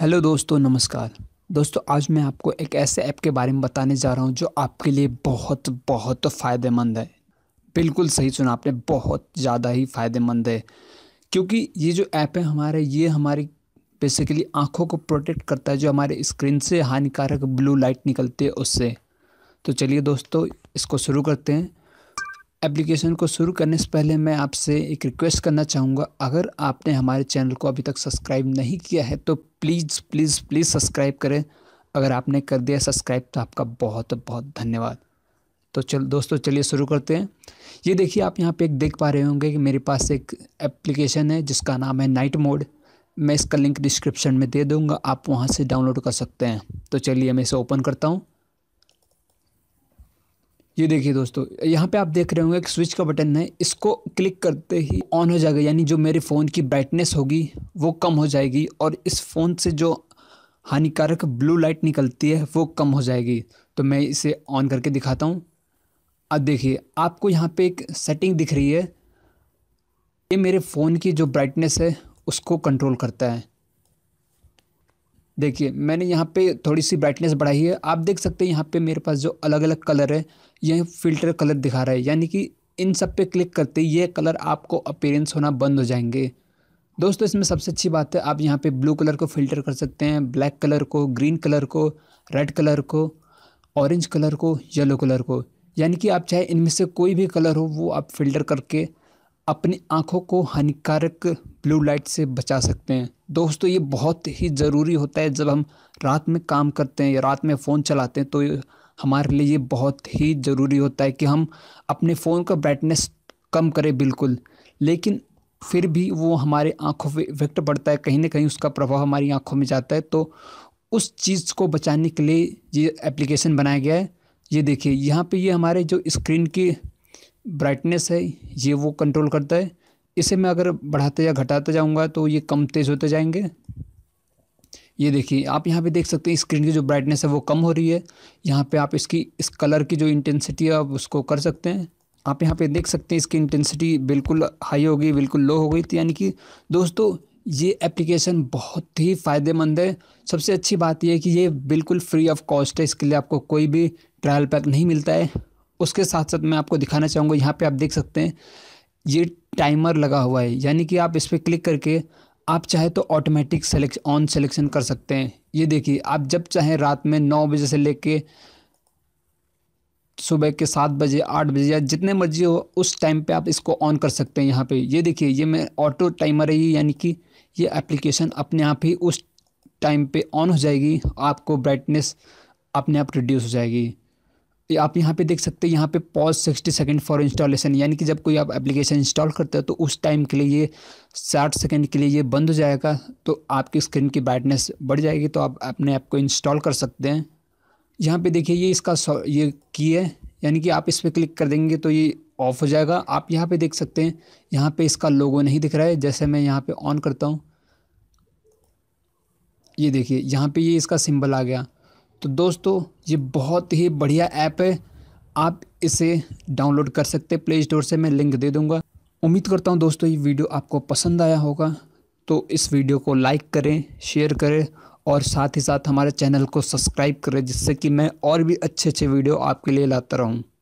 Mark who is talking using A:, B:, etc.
A: hello दोस्तों नमस्कार दोस्तों आज मैं आपको एक ऐसे ऐप के बारे में बताने जा रहा हूँ जो आपके लिए बहुत बहुत फ़ायदेमंद है बिल्कुल सही सुना आपने बहुत ज़्यादा ही फ़ायदेमंद है क्योंकि ये जो ऐप है हमारे ये हमारी बेसिकली आँखों को प्रोटेक्ट करता है जो हमारे स्क्रीन से हानिकारक ब्लू लाइट निकलती है उससे तो चलिए दोस्तों इसको शुरू करते हैं एप्लीकेशन को शुरू करने से पहले मैं आपसे एक रिक्वेस्ट करना चाहूँगा अगर आपने हमारे चैनल को अभी तक सब्सक्राइब नहीं किया है तो प्लीज़ प्लीज़ प्लीज़ सब्सक्राइब करें अगर आपने कर दिया सब्सक्राइब तो आपका बहुत बहुत धन्यवाद तो चल दोस्तों चलिए शुरू करते हैं ये देखिए आप यहाँ पे एक देख पा रहे होंगे कि मेरे पास एक एप्लीकेशन है जिसका नाम है नाइट मोड मैं इसका लिंक डिस्क्रिप्शन में दे दूँगा आप वहाँ से डाउनलोड कर सकते हैं तो चलिए मैं इसे ओपन करता हूँ ये देखिए दोस्तों यहाँ पे आप देख रहे होंगे एक स्विच का बटन है इसको क्लिक करते ही ऑन हो जाएगा यानी जो मेरे फ़ोन की ब्राइटनेस होगी वो कम हो जाएगी और इस फ़ोन से जो हानिकारक ब्लू लाइट निकलती है वो कम हो जाएगी तो मैं इसे ऑन करके दिखाता हूँ अब देखिए आपको यहाँ पे एक सेटिंग दिख रही है ये मेरे फ़ोन की जो ब्राइटनेस है उसको कंट्रोल करता है देखिए मैंने यहाँ पे थोड़ी सी ब्राइटनेस बढ़ाई है आप देख सकते हैं यहाँ पे मेरे पास जो अलग अलग कलर है यह फिल्टर कलर दिखा रहा है यानी कि इन सब पे क्लिक करते ही ये कलर आपको अपेयरेंस होना बंद हो जाएंगे दोस्तों इसमें सबसे अच्छी बात है आप यहाँ पे ब्लू कलर को फ़िल्टर कर सकते हैं ब्लैक कलर को ग्रीन कलर को रेड कलर को ऑरेंज कलर को येलो कलर को यानी कि आप चाहे इनमें से कोई भी कलर हो वो आप फ़िल्टर करके अपनी आँखों को हानिकारक ब्लू लाइट से बचा सकते हैं दोस्तों ये बहुत ही ज़रूरी होता है जब हम रात में काम करते हैं या रात में फ़ोन चलाते हैं तो हमारे लिए ये बहुत ही ज़रूरी होता है कि हम अपने फ़ोन का ब्राइटनेस कम करें बिल्कुल लेकिन फिर भी वो हमारे आँखों पर इफेक्ट पड़ता है कहीं ना कहीं उसका प्रभाव हमारी आँखों में जाता है तो उस चीज़ को बचाने के लिए ये एप्लीकेशन बनाया गया है ये देखिए यहाँ पे ये हमारे जो स्क्रीन की ब्राइटनेस है ये वो कंट्रोल करता है इसे मैं अगर बढ़ाते या घटाते जाऊँगा तो ये कम तेज़ होते जाएंगे ये देखिए आप यहाँ पे देख सकते हैं स्क्रीन की जो ब्राइटनेस है वो कम हो रही है यहाँ पे आप इसकी इस कलर की जो इंटेंसिटी है आप उसको कर सकते हैं आप यहाँ पे देख सकते हैं इसकी इंटेंसिटी बिल्कुल हाई हो गई बिल्कुल लो हो गई तो यानी कि दोस्तों ये एप्लीकेशन बहुत ही फ़ायदेमंद है सबसे अच्छी बात यह है कि ये बिल्कुल फ्री ऑफ कॉस्ट है इसके लिए आपको कोई भी ट्रायल पैक नहीं मिलता है उसके साथ साथ मैं आपको दिखाना चाहूँगा यहाँ पर आप देख सकते हैं ये टाइमर लगा हुआ है यानी कि आप इस पर क्लिक करके आप चाहे तो ऑटोमेटिक सेलेक्ट ऑन सेलेक्शन कर सकते हैं ये देखिए आप जब चाहें रात में नौ बजे से लेके सुबह के सात बजे आठ बजे या जितने मर्जी हो उस टाइम पे आप इसको ऑन कर सकते हैं यहाँ पे ये देखिए ये मैं ऑटो टाइमर है यानी कि ये एप्लीकेशन अपने आप ही उस टाइम पे ऑन हो जाएगी आपको ब्राइटनेस अपने आप रिड्यूस हो जाएगी तो आप यहाँ पे देख सकते हैं यहाँ पे pause sixty second for installation यानी कि जब कोई आप एप्लीकेशन इंस्टॉल करते हो तो उस टाइम के लिए ये साठ सेकेंड के लिए ये बंद हो जाएगा तो आपकी स्क्रीन की ब्राइटनेस बढ़ जाएगी तो आप अपने ऐप को इंस्टॉल कर सकते हैं यहाँ पे देखिए ये इसका ये की है यानी कि आप इस पर क्लिक कर देंगे तो ये ऑफ हो जाएगा आप यहाँ पर देख सकते हैं यहाँ पर इसका लोगो नहीं दिख रहा है जैसे मैं यहाँ पर ऑन करता हूँ ये देखिए यहाँ पर ये इसका सिम्बल आ गया तो दोस्तों ये बहुत ही बढ़िया ऐप है आप इसे डाउनलोड कर सकते प्ले स्टोर से मैं लिंक दे दूँगा उम्मीद करता हूँ दोस्तों ये वीडियो आपको पसंद आया होगा तो इस वीडियो को लाइक करें शेयर करें और साथ ही साथ हमारे चैनल को सब्सक्राइब करें जिससे कि मैं और भी अच्छे अच्छे वीडियो आपके लिए लाता रहूँ